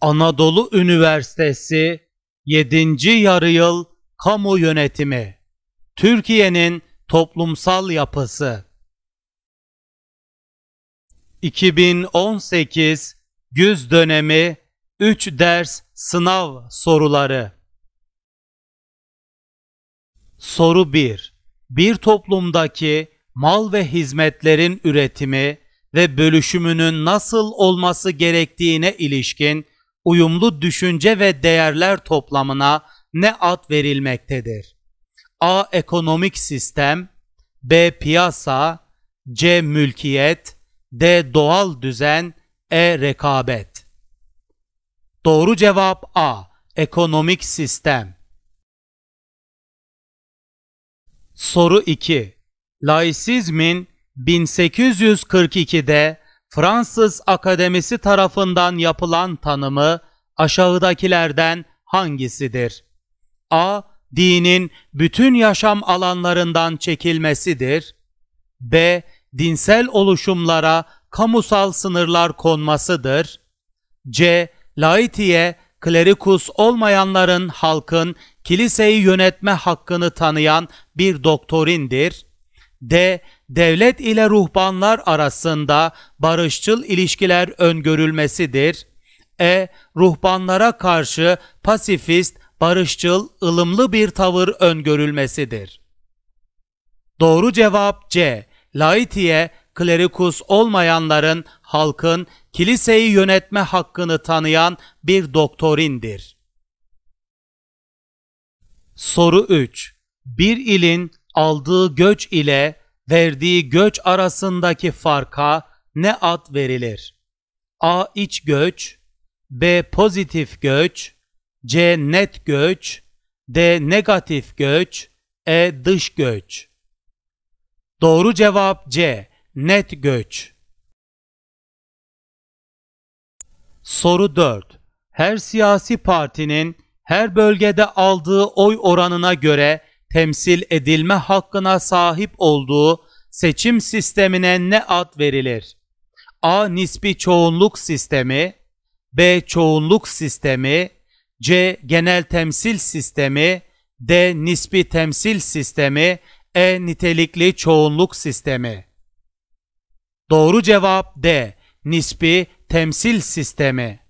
Anadolu Üniversitesi 7. Yarıyıl Kamu Yönetimi Türkiye'nin Toplumsal Yapısı 2018 Güz Dönemi 3 Ders Sınav Soruları Soru 1 Bir toplumdaki mal ve hizmetlerin üretimi ve bölüşümünün nasıl olması gerektiğine ilişkin uyumlu düşünce ve değerler toplamına ne ad verilmektedir? A. Ekonomik sistem B. Piyasa C. Mülkiyet D. Doğal düzen E. Rekabet Doğru cevap A. Ekonomik sistem Soru 2 Laisizmin 1842'de Fransız Akademisi tarafından yapılan tanımı aşağıdakilerden hangisidir? A. Dinin bütün yaşam alanlarından çekilmesidir. B. Dinsel oluşumlara kamusal sınırlar konmasıdır. C. Laitiye, klerikus olmayanların halkın kiliseyi yönetme hakkını tanıyan bir doktorindir. D devlet ile ruhbanlar arasında barışçıl ilişkiler öngörülmesidir. E. Ruhbanlara karşı pasifist, barışçıl, ılımlı bir tavır öngörülmesidir. Doğru cevap C. Laitiye, klerikus olmayanların halkın kiliseyi yönetme hakkını tanıyan bir doktorindir. Soru 3. Bir ilin aldığı göç ile verdiği göç arasındaki farka ne ad verilir? A. iç göç B. Pozitif göç C. Net göç D. Negatif göç E. Dış göç Doğru cevap C. Net göç Soru 4. Her siyasi partinin her bölgede aldığı oy oranına göre temsil edilme hakkına sahip olduğu seçim sistemine ne ad verilir? A. Nispi çoğunluk sistemi, B. Çoğunluk sistemi, C. Genel temsil sistemi, D. Nispi temsil sistemi, E. Nitelikli çoğunluk sistemi. Doğru cevap D. Nispi temsil sistemi.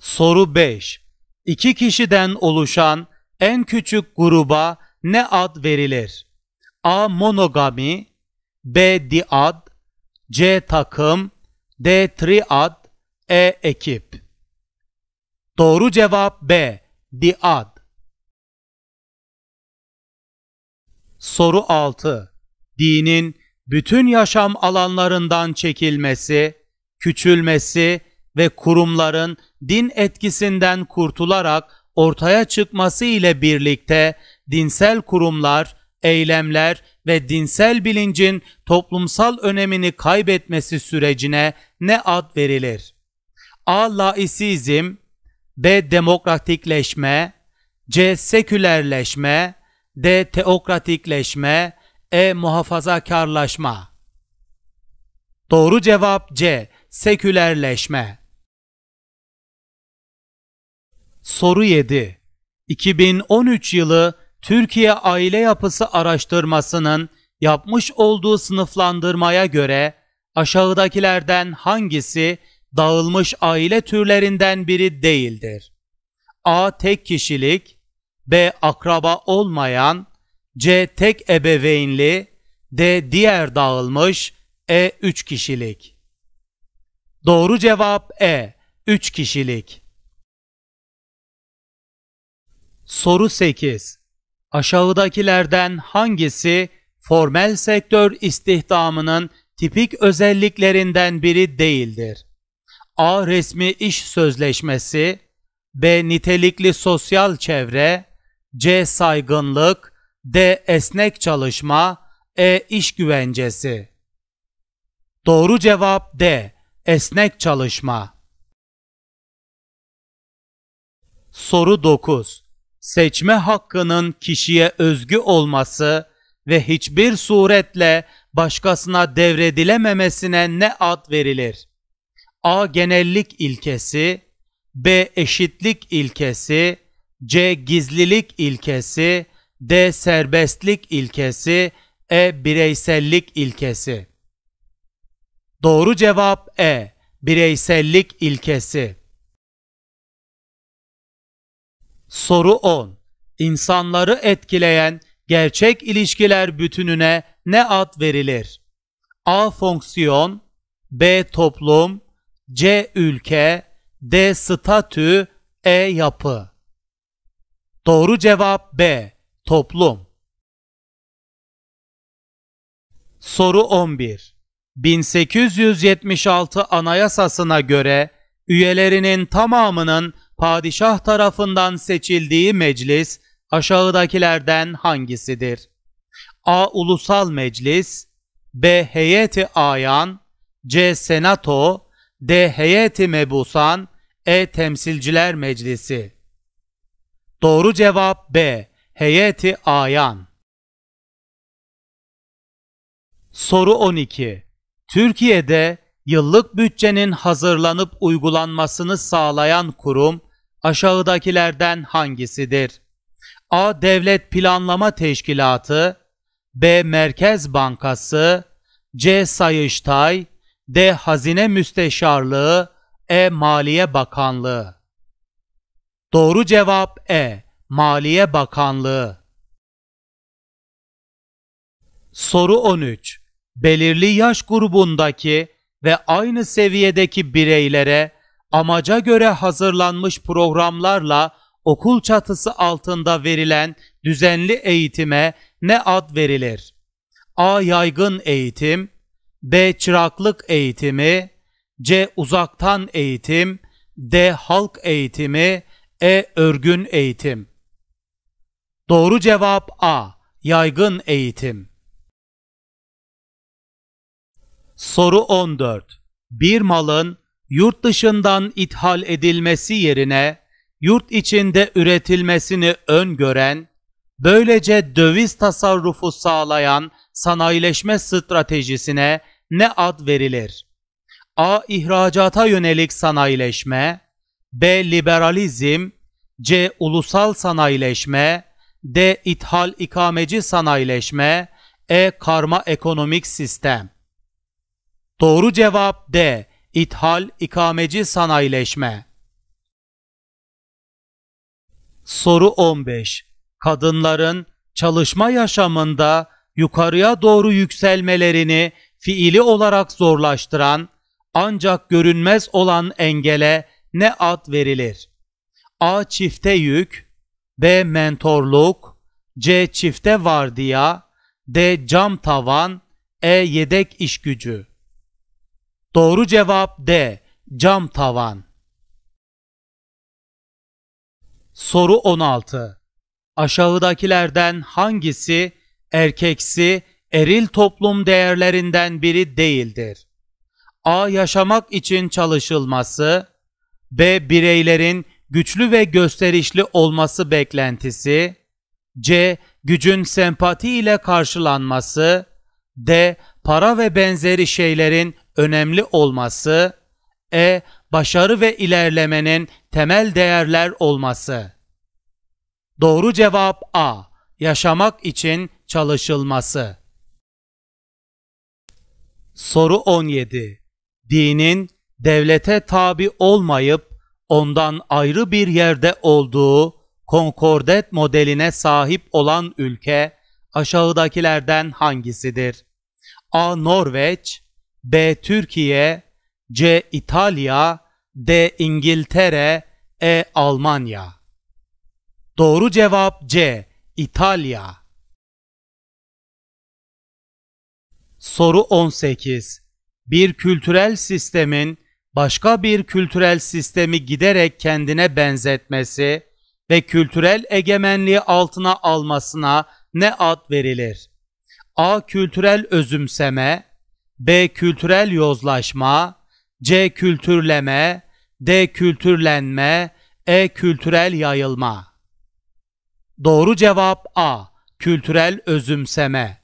Soru 5. İki kişiden oluşan en küçük gruba ne ad verilir? A. Monogami B. Diad C. Takım D. Triad E. Ekip Doğru cevap B. Diad Soru 6. Dinin bütün yaşam alanlarından çekilmesi, küçülmesi ve kurumların din etkisinden kurtularak ortaya çıkması ile birlikte dinsel kurumlar, eylemler ve dinsel bilincin toplumsal önemini kaybetmesi sürecine ne ad verilir? A. Laisizm B. Demokratikleşme C. Sekülerleşme D. Teokratikleşme E. Muhafazakarlaşma Doğru cevap C. Sekülerleşme Soru 7. 2013 yılı Türkiye Aile Yapısı Araştırması'nın yapmış olduğu sınıflandırmaya göre aşağıdakilerden hangisi dağılmış aile türlerinden biri değildir? A. Tek kişilik B. Akraba olmayan C. Tek ebeveynli D. Diğer dağılmış E. Üç kişilik Doğru cevap E. Üç kişilik Soru 8. Aşağıdakilerden hangisi formel sektör istihdamının tipik özelliklerinden biri değildir? A. Resmi iş sözleşmesi B. Nitelikli sosyal çevre C. Saygınlık D. Esnek çalışma E. İş güvencesi Doğru cevap D. Esnek çalışma Soru 9 seçme hakkının kişiye özgü olması ve hiçbir suretle başkasına devredilememesine ne ad verilir? A. Genellik ilkesi B. Eşitlik ilkesi C. Gizlilik ilkesi D. Serbestlik ilkesi E. Bireysellik ilkesi Doğru cevap E. Bireysellik ilkesi Soru 10. İnsanları etkileyen gerçek ilişkiler bütününe ne ad verilir? A. Fonksiyon B. Toplum C. Ülke D. Statü E. Yapı Doğru cevap B. Toplum Soru 11 1876 Anayasasına göre üyelerinin tamamının padişah tarafından seçildiği meclis aşağıdakilerden hangisidir? A. Ulusal Meclis B. Heyeti Ayan C. Senato D. Heyeti Mebusan E. Temsilciler Meclisi Doğru cevap B. Heyeti Ayan Soru 12. Türkiye'de yıllık bütçenin hazırlanıp uygulanmasını sağlayan kurum aşağıdakilerden hangisidir? A. Devlet Planlama Teşkilatı B. Merkez Bankası C. Sayıştay D. Hazine Müsteşarlığı E. Maliye Bakanlığı Doğru cevap E. Maliye Bakanlığı Soru 13. Belirli yaş grubundaki ve aynı seviyedeki bireylere amaca göre hazırlanmış programlarla okul çatısı altında verilen düzenli eğitime ne ad verilir? A. Yaygın eğitim B. Çıraklık eğitimi C. Uzaktan eğitim D. Halk eğitimi E. Örgün eğitim Doğru cevap A. Yaygın eğitim Soru 14. Bir malın yurt dışından ithal edilmesi yerine yurt içinde üretilmesini öngören, böylece döviz tasarrufu sağlayan sanayileşme stratejisine ne ad verilir? A. İhracata yönelik sanayileşme, B. Liberalizm, C. Ulusal sanayileşme, D. İthal ikameci sanayileşme, E. Karma ekonomik sistem. Doğru cevap D. İthal, ikameci sanayileşme. Soru 15. Kadınların çalışma yaşamında yukarıya doğru yükselmelerini fiili olarak zorlaştıran ancak görünmez olan engele ne ad verilir? A. Çifte yük B. Mentorluk C. Çifte vardiya D. Cam tavan E. Yedek işgücü Doğru cevap D. Cam tavan. Soru 16. Aşağıdakilerden hangisi erkeksi eril toplum değerlerinden biri değildir? A. Yaşamak için çalışılması B. Bireylerin güçlü ve gösterişli olması beklentisi C. Gücün sempati ile karşılanması D. Para ve benzeri şeylerin önemli olması, e başarı ve ilerlemenin temel değerler olması. Doğru cevap A. Yaşamak için çalışılması. Soru 17. Dinin devlete tabi olmayıp ondan ayrı bir yerde olduğu konkordet modeline sahip olan ülke aşağıdakilerden hangisidir? A. Norveç B. Türkiye C. İtalya D. İngiltere E. Almanya Doğru cevap C. İtalya Soru 18 Bir kültürel sistemin başka bir kültürel sistemi giderek kendine benzetmesi ve kültürel egemenliği altına almasına ne ad verilir? A. Kültürel özümseme B. Kültürel yozlaşma C. Kültürleme D. Kültürlenme E. Kültürel yayılma Doğru cevap A. Kültürel özümseme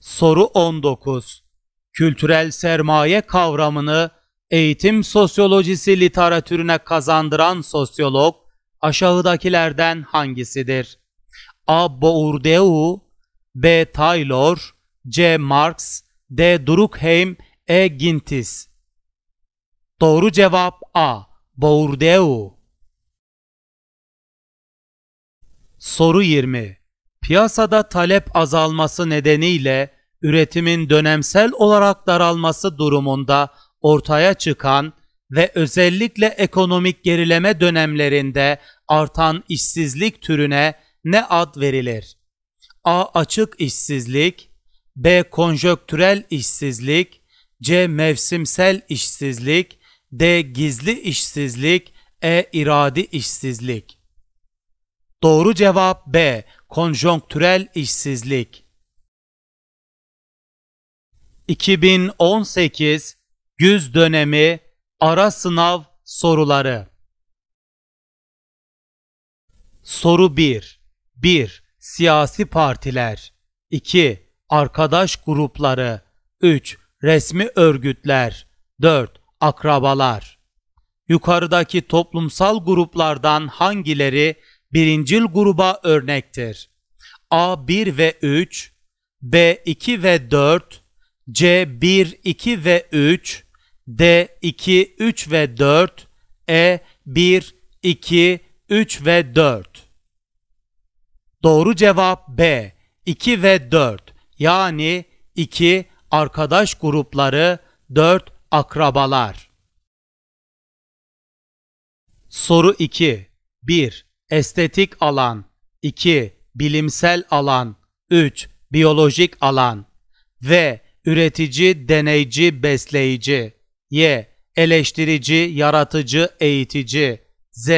Soru 19 Kültürel sermaye kavramını eğitim sosyolojisi literatürüne kazandıran sosyolog aşağıdakilerden hangisidir? A. Bourdieu B. Taylor C. Marx, D. Durkheim, E. Gintis. Doğru cevap A. Bourdieu. Soru 20. Piyasada talep azalması nedeniyle üretimin dönemsel olarak daralması durumunda ortaya çıkan ve özellikle ekonomik gerileme dönemlerinde artan işsizlik türüne ne ad verilir? A. Açık işsizlik B. Konjöktürel işsizlik C. Mevsimsel işsizlik D. Gizli işsizlik E. İradi işsizlik Doğru cevap B. Konjonktürel işsizlik 2018 Güz dönemi ara sınav soruları Soru 1 1. Siyasi partiler 2 arkadaş grupları, 3. resmi örgütler, 4. akrabalar. Yukarıdaki toplumsal gruplardan hangileri birincil gruba örnektir? A1 ve 3, B2 ve 4, C1, 2 ve 3, D2, 3 ve 4, E1, 2, 3 ve 4. Doğru cevap B, 2 ve 4 yani 2 arkadaş grupları, 4 akrabalar. Soru 2. 1. Estetik alan. 2. Bilimsel alan. 3. Biyolojik alan. V. Üretici, deneyci, besleyici. Y. Eleştirici, yaratıcı, eğitici. Z.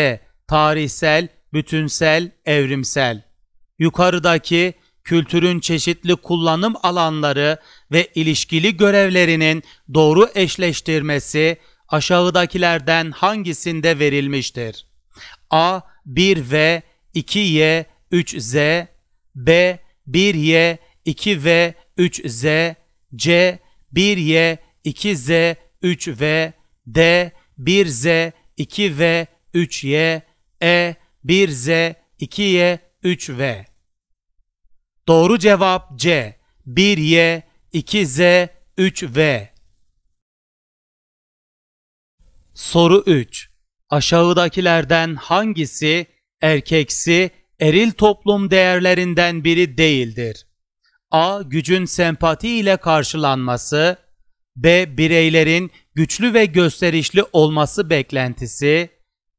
Tarihsel, bütünsel, evrimsel. Yukarıdaki kültürün çeşitli kullanım alanları ve ilişkili görevlerinin doğru eşleştirmesi aşağıdakilerden hangisinde verilmiştir? A. 1V, 2Y, 3Z, B. 1Y, 2V, 3Z, C. 1Y, 2Z, 3V, D. 1Z, 2V, 3Y, E. 1Z, 2Y, 3V. Doğru cevap C. 1Y, 2Z, 3V. Soru 3. Aşağıdakilerden hangisi erkeksi eril toplum değerlerinden biri değildir? A. Gücün sempati ile karşılanması B. Bireylerin güçlü ve gösterişli olması beklentisi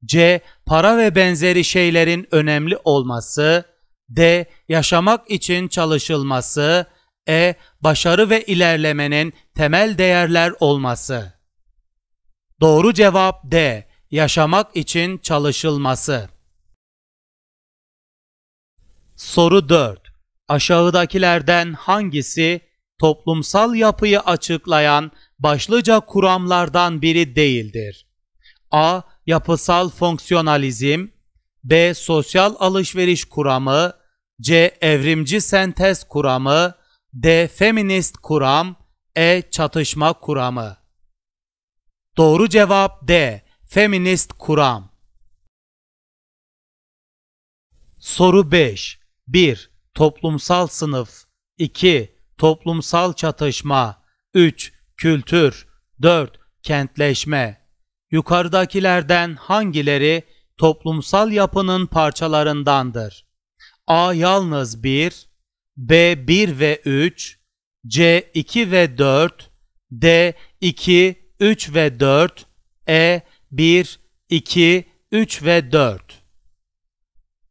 C. Para ve benzeri şeylerin önemli olması D. Yaşamak için çalışılması. E. Başarı ve ilerlemenin temel değerler olması. Doğru cevap D. Yaşamak için çalışılması. Soru 4. Aşağıdakilerden hangisi toplumsal yapıyı açıklayan başlıca kuramlardan biri değildir? A. Yapısal fonksiyonalizm B. Sosyal alışveriş kuramı, C. Evrimci sentez kuramı, D. Feminist kuram, E. Çatışma kuramı. Doğru cevap D. Feminist kuram. Soru 5. 1. Toplumsal sınıf 2. Toplumsal çatışma 3. Kültür 4. Kentleşme Yukarıdakilerden hangileri toplumsal yapının parçalarındandır. A yalnız 1, B 1 ve 3, C 2 ve 4, D 2, 3 ve 4, E 1, 2, 3 ve 4.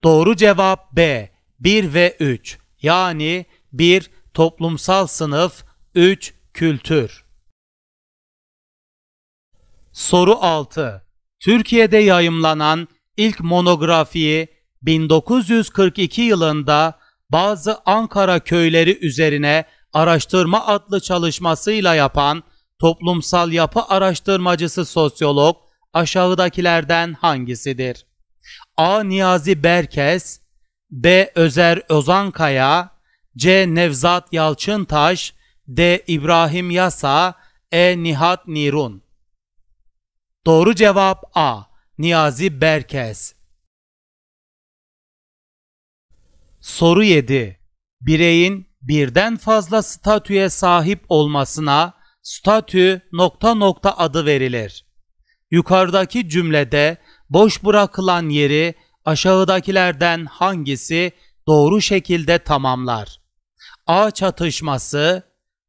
Doğru cevap B 1 ve 3 yani 1 toplumsal sınıf, 3 kültür. Soru 6. Türkiye'de yayımlanan ilk monografiyi 1942 yılında bazı Ankara köyleri üzerine araştırma adlı çalışmasıyla yapan toplumsal yapı araştırmacısı sosyolog aşağıdakilerden hangisidir? A. Niyazi Berkes B. Özer Özankaya C. Nevzat Yalçıntaş D. İbrahim Yasa E. Nihat Nirun Doğru cevap A. Niyazi Berkes Soru 7. Bireyin birden fazla statüye sahip olmasına statü nokta nokta adı verilir. Yukarıdaki cümlede boş bırakılan yeri aşağıdakilerden hangisi doğru şekilde tamamlar? A çatışması,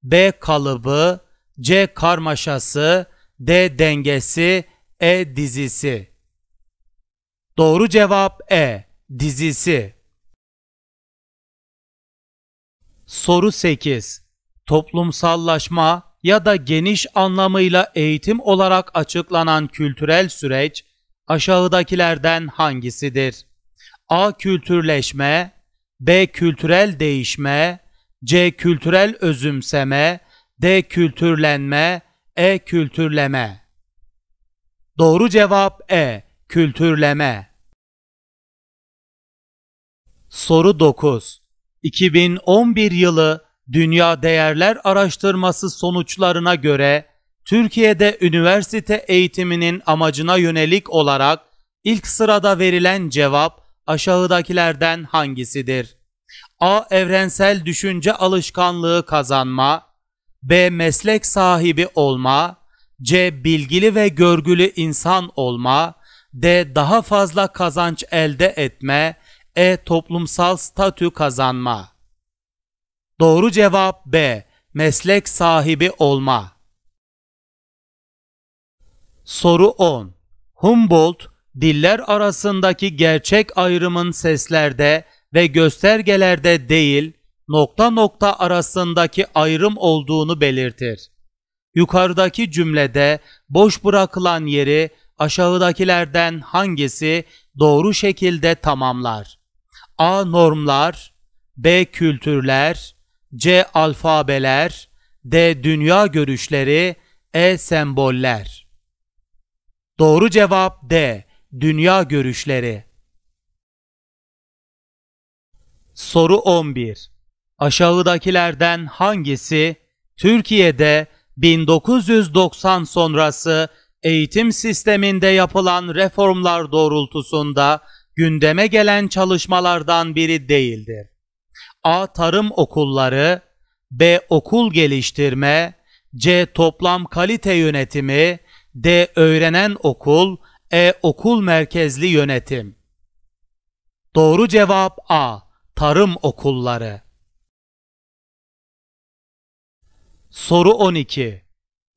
B kalıbı, C karmaşası, D dengesi, E dizisi. Doğru cevap E. Dizisi. Soru 8. Toplumsallaşma ya da geniş anlamıyla eğitim olarak açıklanan kültürel süreç aşağıdakilerden hangisidir? A. Kültürleşme B. Kültürel değişme C. Kültürel özümseme D. Kültürlenme E. Kültürleme Doğru cevap E kültürleme. Soru 9. 2011 yılı Dünya Değerler Araştırması sonuçlarına göre Türkiye'de üniversite eğitiminin amacına yönelik olarak ilk sırada verilen cevap aşağıdakilerden hangisidir? A. Evrensel düşünce alışkanlığı kazanma B. Meslek sahibi olma C. Bilgili ve görgülü insan olma D. Daha fazla kazanç elde etme. E. Toplumsal statü kazanma. Doğru cevap B. Meslek sahibi olma. Soru 10. Humboldt, diller arasındaki gerçek ayrımın seslerde ve göstergelerde değil, nokta nokta arasındaki ayrım olduğunu belirtir. Yukarıdaki cümlede boş bırakılan yeri aşağıdakilerden hangisi doğru şekilde tamamlar? A. Normlar B. Kültürler C. Alfabeler D. Dünya görüşleri E. Semboller Doğru cevap D. Dünya görüşleri Soru 11 Aşağıdakilerden hangisi Türkiye'de 1990 sonrası Eğitim sisteminde yapılan reformlar doğrultusunda gündeme gelen çalışmalardan biri değildir. A. Tarım okulları, B. Okul geliştirme, C. Toplam kalite yönetimi, D. Öğrenen okul, E. Okul merkezli yönetim. Doğru cevap A. Tarım okulları. Soru 12.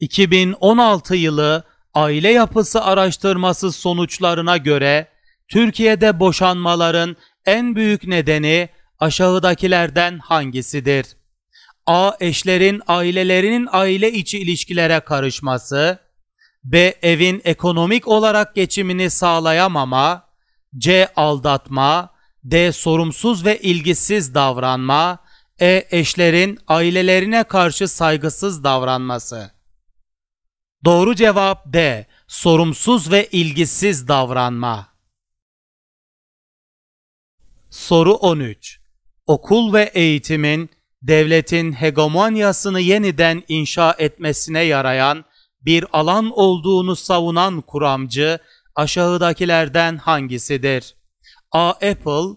2016 yılı aile yapısı araştırması sonuçlarına göre Türkiye'de boşanmaların en büyük nedeni aşağıdakilerden hangisidir? A. Eşlerin ailelerinin aile içi ilişkilere karışması B. Evin ekonomik olarak geçimini sağlayamama C. Aldatma D. Sorumsuz ve ilgisiz davranma E. Eşlerin ailelerine karşı saygısız davranması Doğru cevap D. Sorumsuz ve ilgisiz davranma. Soru 13. Okul ve eğitimin devletin hegemonyasını yeniden inşa etmesine yarayan bir alan olduğunu savunan kuramcı aşağıdakilerden hangisidir? A. Apple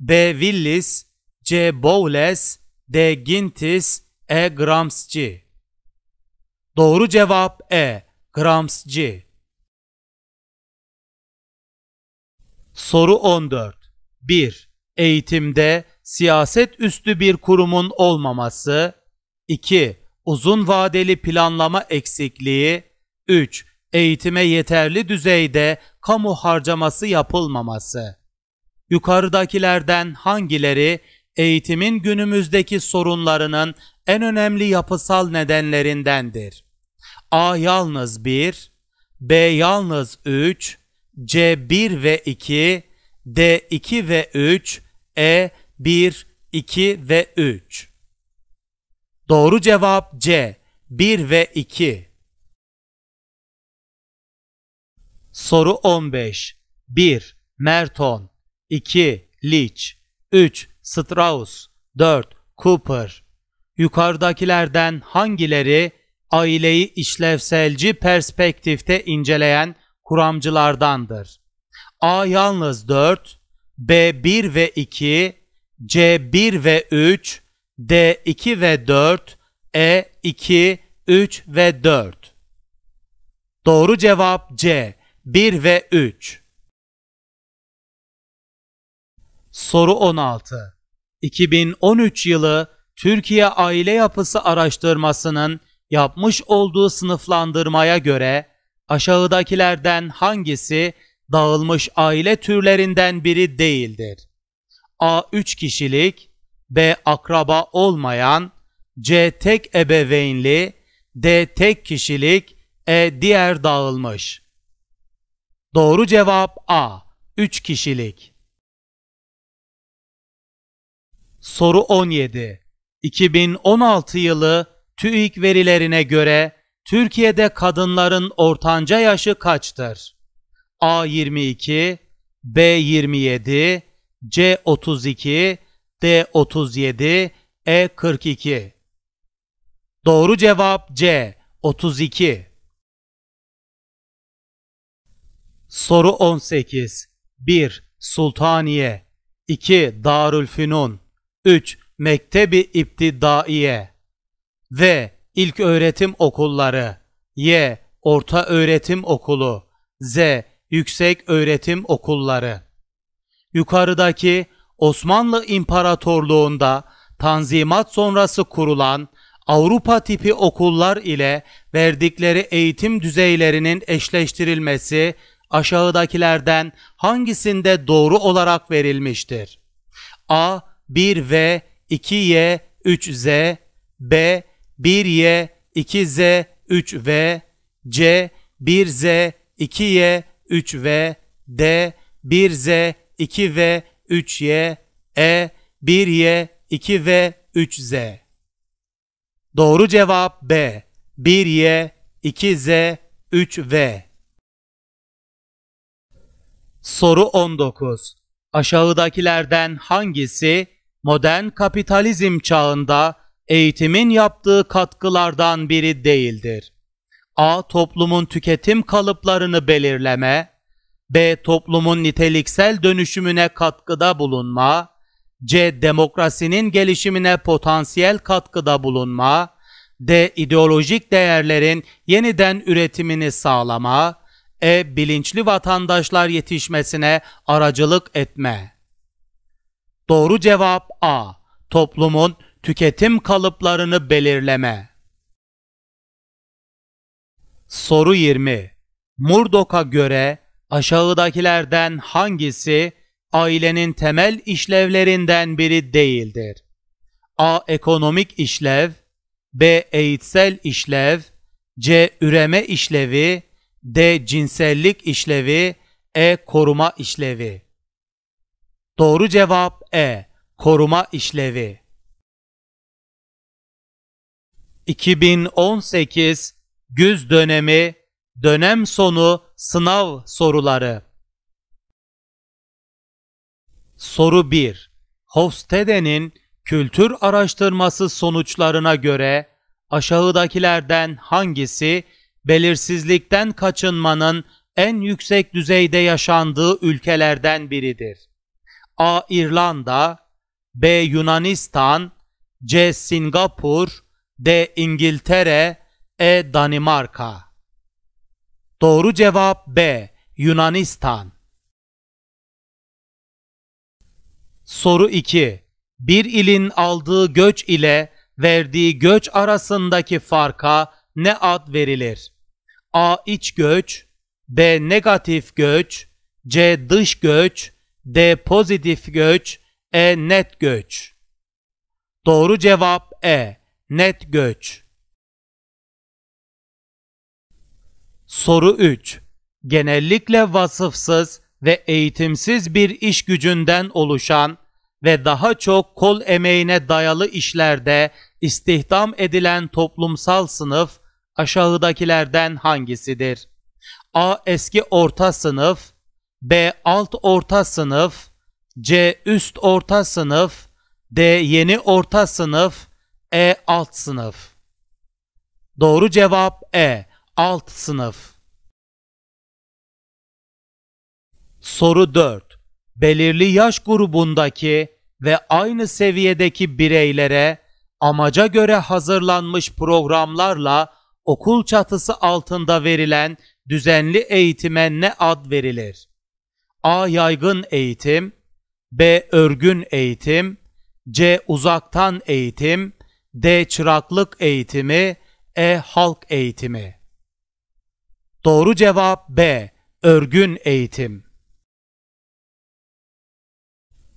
B. Willis C. Bowles D. Gintis E. Gramsci Doğru cevap E. Gramsci. Soru 14. 1. Eğitimde siyaset üstü bir kurumun olmaması. 2. Uzun vadeli planlama eksikliği. 3. Eğitime yeterli düzeyde kamu harcaması yapılmaması. Yukarıdakilerden hangileri eğitimin günümüzdeki sorunlarının en önemli yapısal nedenlerindendir. A yalnız 1, B yalnız 3, C 1 ve 2, D 2 ve 3, E 1, 2 ve 3. Doğru cevap C 1 ve 2. Soru 15. 1. Merton 2. Liç 3. Strauss 4. Cooper Yukarıdakilerden hangileri aileyi işlevselci perspektifte inceleyen kuramcılardandır? A yalnız 4, B 1 ve 2, C 1 ve 3, D 2 ve 4, E 2, 3 ve 4. Doğru cevap C 1 ve 3. Soru 16. 2013 yılı Türkiye Aile Yapısı Araştırması'nın yapmış olduğu sınıflandırmaya göre aşağıdakilerden hangisi dağılmış aile türlerinden biri değildir? A. 3 kişilik B. Akraba olmayan C. Tek ebeveynli D. Tek kişilik E. Diğer dağılmış Doğru cevap A. 3 kişilik Soru 17. 2016 yılı TÜİK verilerine göre Türkiye'de kadınların ortanca yaşı kaçtır? A 22, B 27, C 32, D 37, E 42. Doğru cevap C 32. Soru 18. 1. Sultaniye 2. Darülfünun 3. Mektebi İptidaiye V. İlk öğretim okulları Y. Orta öğretim okulu Z. Yüksek öğretim okulları Yukarıdaki Osmanlı İmparatorluğu'nda Tanzimat sonrası kurulan Avrupa tipi okullar ile verdikleri eğitim düzeylerinin eşleştirilmesi aşağıdakilerden hangisinde doğru olarak verilmiştir? A. 1V, 2Y, 3Z, B, 1Y, 2Z, 3V, C, 1Z, 2Y, 3V, D, 1Z, 2V, 3Y, E, 1Y, 2V, 3Z. Doğru cevap B. 1Y, 2Z, 3V. Soru 19. Aşağıdakilerden hangisi modern kapitalizm çağında eğitimin yaptığı katkılardan biri değildir. A. Toplumun tüketim kalıplarını belirleme, B. Toplumun niteliksel dönüşümüne katkıda bulunma, C. Demokrasinin gelişimine potansiyel katkıda bulunma, D. ideolojik değerlerin yeniden üretimini sağlama, E. Bilinçli vatandaşlar yetişmesine aracılık etme. Doğru cevap A. Toplumun tüketim kalıplarını belirleme. Soru 20. Murdoch'a göre aşağıdakilerden hangisi ailenin temel işlevlerinden biri değildir? A. Ekonomik işlev B. Eğitsel işlev C. Üreme işlevi D. Cinsellik işlevi E. Koruma işlevi Doğru cevap E. Koruma işlevi. 2018 Güz dönemi dönem sonu sınav soruları. Soru 1. Hofstede'nin kültür araştırması sonuçlarına göre aşağıdakilerden hangisi belirsizlikten kaçınmanın en yüksek düzeyde yaşandığı ülkelerden biridir? A. İrlanda B. Yunanistan C. Singapur D. İngiltere E. Danimarka Doğru cevap B. Yunanistan Soru 2. Bir ilin aldığı göç ile verdiği göç arasındaki farka ne ad verilir? A. İç göç B. Negatif göç C. Dış göç D. Pozitif göç. E. Net göç. Doğru cevap E. Net göç. Soru 3. Genellikle vasıfsız ve eğitimsiz bir iş gücünden oluşan ve daha çok kol emeğine dayalı işlerde istihdam edilen toplumsal sınıf aşağıdakilerden hangisidir? A. Eski orta sınıf B. Alt orta sınıf C. Üst orta sınıf D. Yeni orta sınıf E. Alt sınıf Doğru cevap E. Alt sınıf Soru 4. Belirli yaş grubundaki ve aynı seviyedeki bireylere amaca göre hazırlanmış programlarla okul çatısı altında verilen düzenli eğitime ne ad verilir? A. Yaygın eğitim B. Örgün eğitim C. Uzaktan eğitim D. Çıraklık eğitimi E. Halk eğitimi Doğru cevap B. Örgün eğitim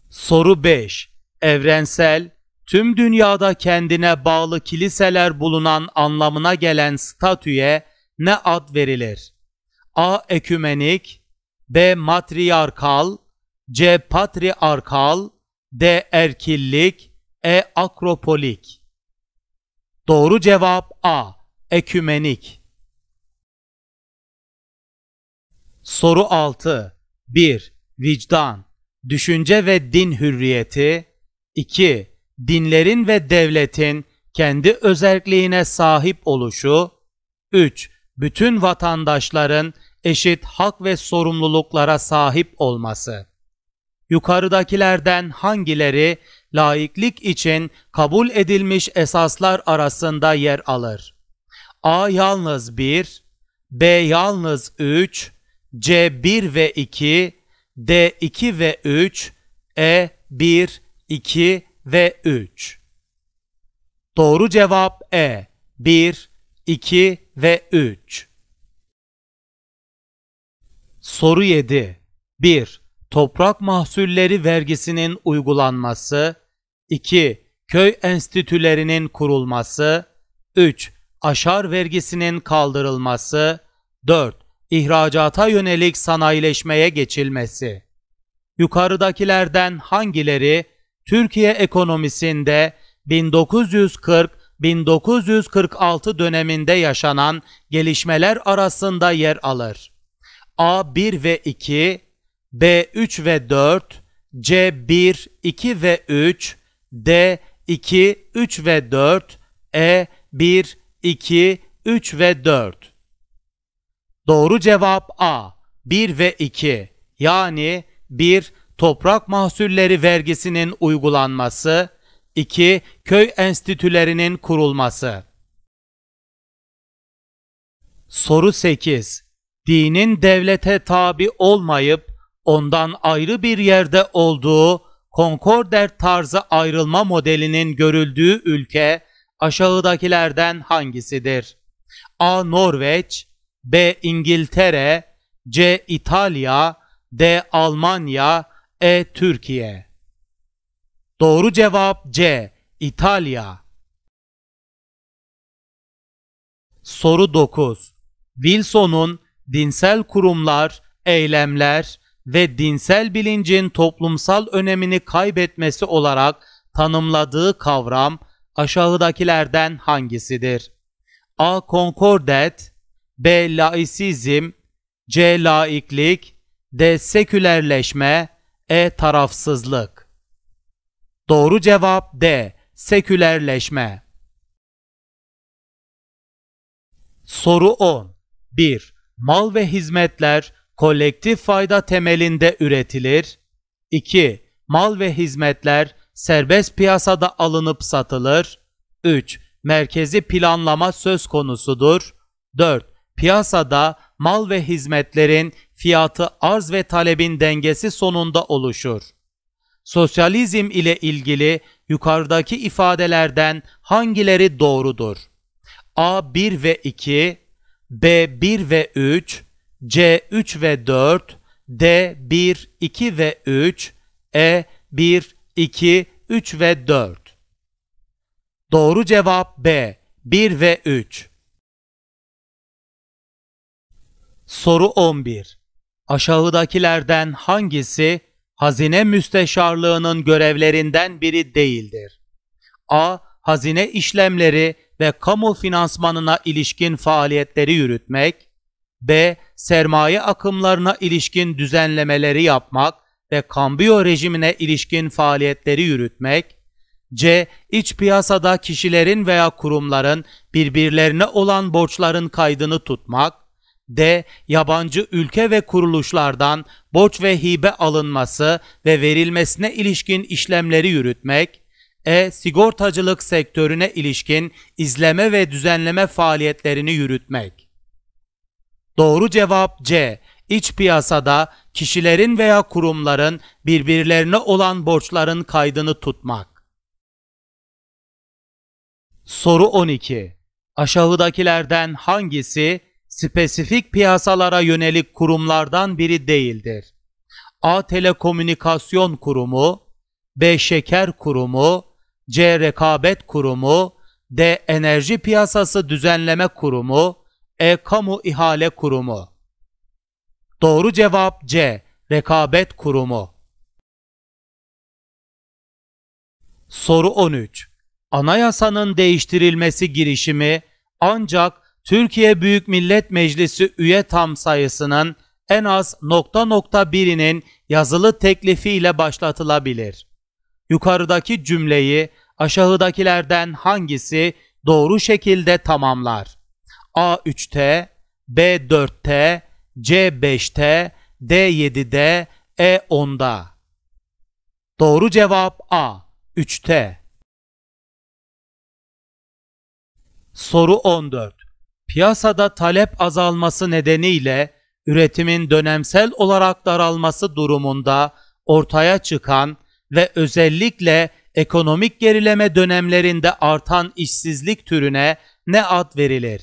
Soru 5. Evrensel, tüm dünyada kendine bağlı kiliseler bulunan anlamına gelen statüye ne ad verilir? A. Ekümenik B. Matriarkal C. Patriarkal D. Erkillik E. Akropolik Doğru cevap A. Ekümenik Soru 6 1. Vicdan, düşünce ve din hürriyeti 2. Dinlerin ve devletin kendi özelliğine sahip oluşu 3. Bütün vatandaşların eşit hak ve sorumluluklara sahip olması. Yukarıdakilerden hangileri laiklik için kabul edilmiş esaslar arasında yer alır? A yalnız 1, B yalnız 3, C 1 ve 2, D 2 ve 3, E 1, 2 ve 3. Doğru cevap E 1, 2 ve 3. Soru 7. 1. Toprak mahsulleri vergisinin uygulanması. 2. Köy enstitülerinin kurulması. 3. Aşar vergisinin kaldırılması. 4. İhracata yönelik sanayileşmeye geçilmesi. Yukarıdakilerden hangileri Türkiye ekonomisinde 1940-1946 döneminde yaşanan gelişmeler arasında yer alır? A1 ve 2, B3 ve 4, C1, 2 ve 3, D2, 3 ve 4, E1, 2, 3 ve 4. Doğru cevap A. 1 ve 2 yani 1 toprak mahsulleri vergisinin uygulanması, 2 köy enstitülerinin kurulması. Soru 8 dinin devlete tabi olmayıp ondan ayrı bir yerde olduğu konkorder tarzı ayrılma modelinin görüldüğü ülke aşağıdakilerden hangisidir? A. Norveç B. İngiltere C. İtalya D. Almanya E. Türkiye Doğru cevap C. İtalya Soru 9 Wilson'un dinsel kurumlar, eylemler ve dinsel bilincin toplumsal önemini kaybetmesi olarak tanımladığı kavram aşağıdakilerden hangisidir? A. Konkordet B. Laisizm C. Laiklik D. Sekülerleşme E. Tarafsızlık Doğru cevap D. Sekülerleşme Soru 10 1 mal ve hizmetler kolektif fayda temelinde üretilir. 2. Mal ve hizmetler serbest piyasada alınıp satılır. 3. Merkezi planlama söz konusudur. 4. Piyasada mal ve hizmetlerin fiyatı arz ve talebin dengesi sonunda oluşur. Sosyalizm ile ilgili yukarıdaki ifadelerden hangileri doğrudur? A1 ve 2, B1 ve 3, C3 ve 4, D1, 2 ve 3, E1, 2, 3 ve 4. Doğru cevap B, 1 ve 3. Soru 11. Aşağıdakilerden hangisi hazine müsteşarlığının görevlerinden biri değildir? A. Hazine işlemleri ve kamu finansmanına ilişkin faaliyetleri yürütmek, b. sermaye akımlarına ilişkin düzenlemeleri yapmak ve kambiyo rejimine ilişkin faaliyetleri yürütmek, c. iç piyasada kişilerin veya kurumların birbirlerine olan borçların kaydını tutmak, d. Yabancı ülke ve kuruluşlardan borç ve hibe alınması ve verilmesine ilişkin işlemleri yürütmek, e-sigortacılık sektörüne ilişkin izleme ve düzenleme faaliyetlerini yürütmek. Doğru cevap C. İç piyasada kişilerin veya kurumların birbirlerine olan borçların kaydını tutmak. Soru 12. Aşağıdakilerden hangisi spesifik piyasalara yönelik kurumlardan biri değildir? A. Telekomünikasyon Kurumu B. Şeker Kurumu C. Rekabet Kurumu, D. Enerji Piyasası Düzenleme Kurumu, E. Kamu İhale Kurumu. Doğru cevap C. Rekabet Kurumu. Soru 13. Anayasanın değiştirilmesi girişimi ancak Türkiye Büyük Millet Meclisi üye tam sayısının en az nokta nokta birinin yazılı teklifiyle başlatılabilir. Yukarıdaki cümleyi aşağıdakilerden hangisi doğru şekilde tamamlar? A 3T B 4T C 5T D 7D E 10'da. Doğru cevap A 3T Soru 14. Piyasada talep azalması nedeniyle üretimin dönemsel olarak daralması durumunda ortaya çıkan ve özellikle ekonomik gerileme dönemlerinde artan işsizlik türüne ne ad verilir?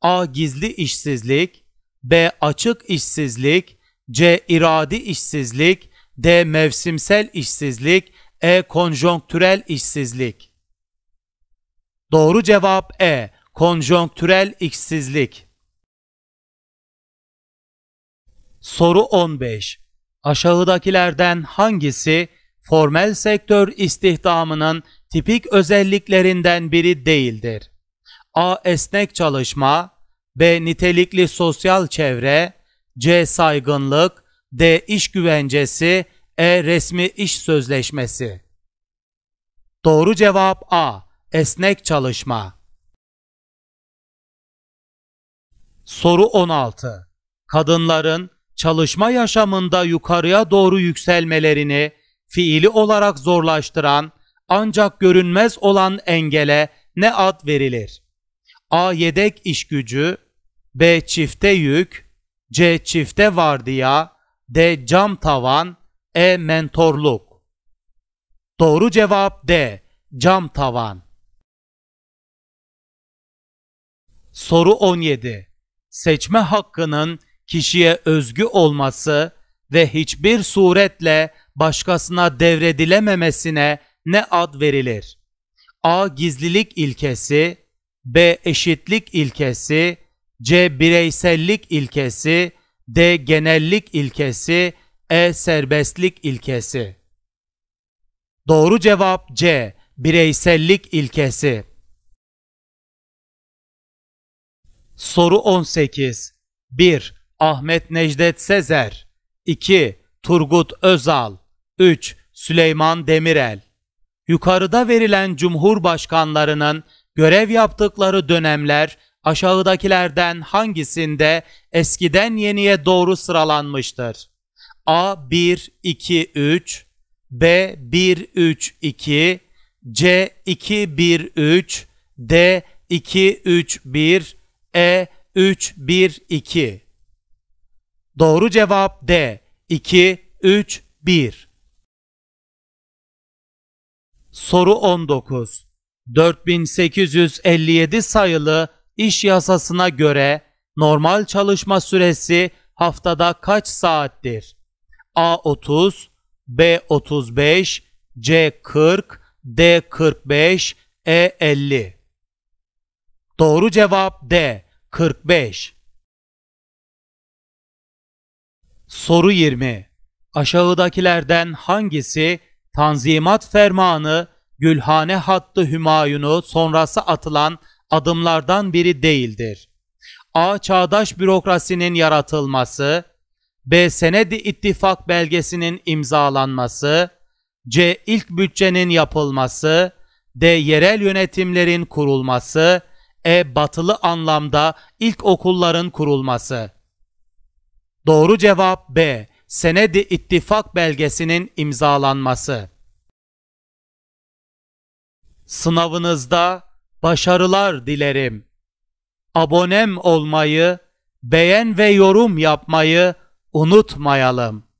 A. Gizli işsizlik B. Açık işsizlik C. iradi işsizlik D. Mevsimsel işsizlik E. Konjonktürel işsizlik Doğru cevap E. Konjonktürel işsizlik Soru 15 Aşağıdakilerden hangisi formel sektör istihdamının tipik özelliklerinden biri değildir. A. Esnek çalışma B. Nitelikli sosyal çevre C. Saygınlık D. İş güvencesi E. Resmi iş sözleşmesi Doğru cevap A. Esnek çalışma Soru 16. Kadınların çalışma yaşamında yukarıya doğru yükselmelerini fiili olarak zorlaştıran ancak görünmez olan engele ne ad verilir? A. Yedek iş gücü B. Çifte yük C. Çifte vardiya D. Cam tavan E. Mentorluk Doğru cevap D. Cam tavan Soru 17 Seçme hakkının kişiye özgü olması ve hiçbir suretle başkasına devredilememesine ne ad verilir? A. Gizlilik ilkesi B. Eşitlik ilkesi C. Bireysellik ilkesi D. Genellik ilkesi E. Serbestlik ilkesi Doğru cevap C. Bireysellik ilkesi Soru 18 1. Ahmet Necdet Sezer 2. Turgut Özal 3. Süleyman Demirel Yukarıda verilen cumhurbaşkanlarının görev yaptıkları dönemler aşağıdakilerden hangisinde eskiden yeniye doğru sıralanmıştır? A 1 2 3 B 1 3 2 C 2 1 3 D 2 3 1 E 3 1 2 Doğru cevap D 2 3 1 Soru 19. 4857 sayılı iş yasasına göre normal çalışma süresi haftada kaç saattir? A 30, B 35, C 40, D 45, E 50. Doğru cevap D 45. Soru 20. Aşağıdakilerden hangisi Tanzimat Fermanı Gülhane hattı Hümayun'u sonrası atılan adımlardan biri değildir. A. Çağdaş bürokrasinin yaratılması, B. Senedi ittifak belgesinin imzalanması, C. İlk bütçenin yapılması, D. Yerel yönetimlerin kurulması, E. Batılı anlamda ilk okulların kurulması. Doğru cevap B. Senedi ittifak belgesinin imzalanması. Sınavınızda başarılar dilerim. Abonem olmayı, beğen ve yorum yapmayı unutmayalım.